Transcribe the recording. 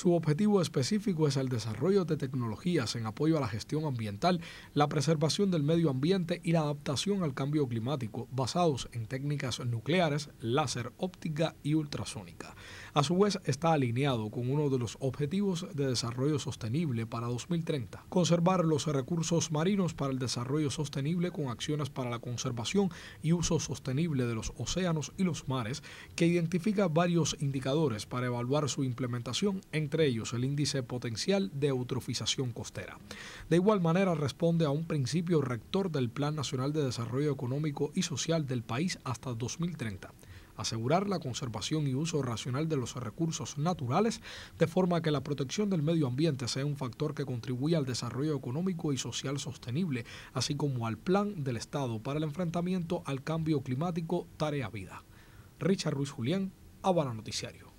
Su objetivo específico es el desarrollo de tecnologías en apoyo a la gestión ambiental, la preservación del medio ambiente y la adaptación al cambio climático, basados en técnicas nucleares, láser, óptica y ultrasónica. A su vez, está alineado con uno de los objetivos de desarrollo sostenible para 2030, conservar los recursos marinos para el desarrollo sostenible con acciones para la conservación y uso sostenible de los océanos y los mares, que identifica varios indicadores para evaluar su implementación en entre ellos el índice potencial de eutrofización costera. De igual manera responde a un principio rector del Plan Nacional de Desarrollo Económico y Social del país hasta 2030 asegurar la conservación y uso racional de los recursos naturales, de forma que la protección del medio ambiente sea un factor que contribuya al desarrollo económico y social sostenible, así como al plan del Estado para el enfrentamiento al cambio climático Tarea Vida. Richard Ruiz Julián, Habana Noticiario.